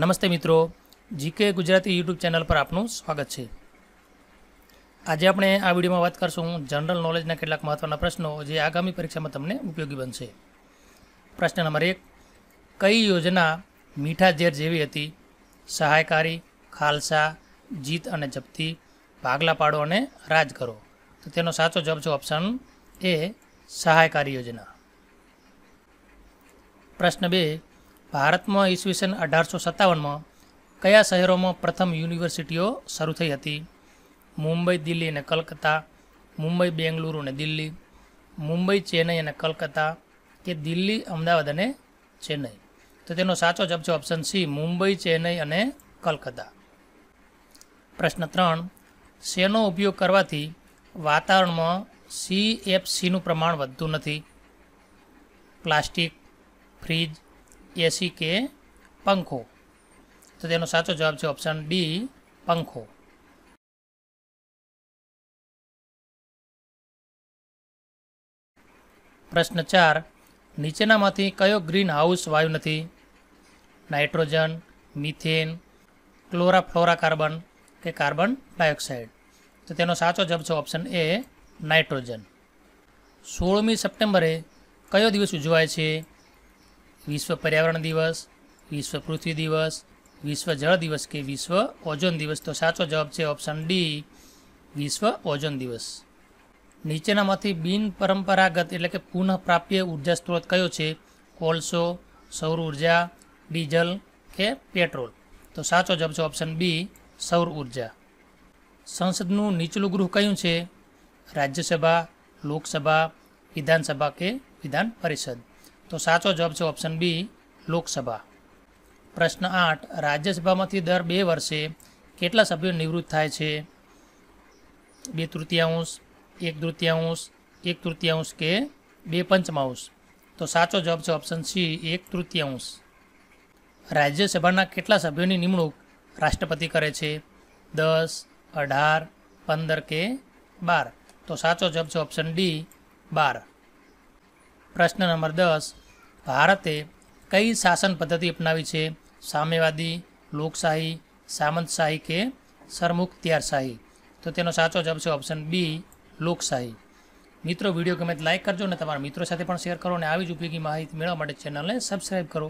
नमस्ते मित्रों GK Gujarati YouTube channel पर आपनो स्वागत छे आज આપણે આ વિડિયો માં વાત કરશું હું જનરલ નોલેજ ના કેટલાક મહત્વના પ્રશ્નો જે આગામી પરીક્ષા માં તમને ઉપયોગી બનશે પ્રશ્ન નંબર 1 કઈ યોજના મીઠા ઝેર જેવી હતી સહાયકારી ખાલસા જીત અને જપ્તી ભાગલા પાડો અને રાજ કરો તો તેનો સાચો જવાબ જો ઓપ્શન એ સહાયકારી યોજના પ્રશ્ન 2 ભારતમાં ઇસ્યુશન 1857 માં કયા શહેરોમાં પ્રથમ યુનિવર્સિટીઓ શરૂ થઈ હતી મુંબઈ દિલ્હી અને કલકત્તા મુંબઈ બેંગલુરુ અને દિલ્હી મુંબઈ ચેન્નાઈ અને કલકત્તા કે દિલ્હી અમદાવાદ અને ચેન્નાઈ તો તેનો સાચો જવાબ છે ઓપ્શન 3 મુંબઈ ચેન્નાઈ અને કલકત્તા પ્રશ્ન 3 શેનો ઉપયોગ કરવાથી વાતાવરણમાં CFC નું પ્રમાણ વધતું નથી પ્લાસ્ટિક ફ્રીજ એસી કે પંખો તો તેનો સાચો જવાબ છે ઓપ્શન બી પંખો પ્રશ્ન ચાર નીચેનામાંથી કયો ગ્રીન હાઉસ વાયુ નથી નાઇટ્રોજન મિથેન કાર્બન કે કાર્બન ડાયોક્સાઇડ તો તેનો સાચો જવાબ છે ઓપ્શન એ નાઇટ્રોજન સોળમી સપ્ટેમ્બરે કયો દિવસ ઉજવાય છે વિશ્વ પર્યાવરણ દિવસ વિશ્વ પૃથ્વી દિવસ વિશ્વ જળ દિવસ કે વિશ્વ ઓઝોન દિવસ તો સાચો જવાબ છે ઓપ્શન ડી વિશ્વ ઓઝોન દિવસ નીચેનામાંથી બિન પરંપરાગત એટલે કે પુનઃપ્રાપ્ય ઉર્જા સ્ત્રોત કયો છે કોલસો સૌર ઉર્જા ડીઝલ કે પેટ્રોલ તો સાચો જવાબ છે ઓપ્શન બી સૌર ઉર્જા સંસદનું નીચલું ગૃહ કયું છે રાજ્યસભા લોકસભા વિધાનસભા કે વિધાન પરિષદ તો સાચો જવાબ છે ઓપ્શન બી લોકસભા પ્રશ્ન આઠ રાજ્યસભામાંથી દર બે વર્ષે કેટલા સભ્યો નિવૃત્ત થાય છે બે તૃતીયાંશ એક તૃતીયાંશ એક તૃતીયાંશ કે બે પંચમાંશ તો સાચો જવાબ છે ઓપ્શન સી એક તૃતીયાંશ રાજ્યસભાના કેટલા સભ્યોની નિમણૂક રાષ્ટ્રપતિ કરે છે દસ અઢાર પંદર કે બાર તો સાચો જવાબ છે ઓપ્શન ડી બાર પ્રશ્ન નંબર દસ ભારતે કઈ શાસન પદ્ધતિ અપનાવી છે સામ્યવાદી લોકશાહી સામંતશાહી કે સરમુખત્યારશાહી તો તેનો સાચો જવાબ છે ઓપ્શન બી લોકશાહી મિત્રો વિડીયો ગમે લાઇક કરજો અને તમારા મિત્રો સાથે પણ શેર કરો અને આવી જ ઉપયોગી માહિતી મેળવવા માટે ચેનલને સબસ્ક્રાઈબ કરો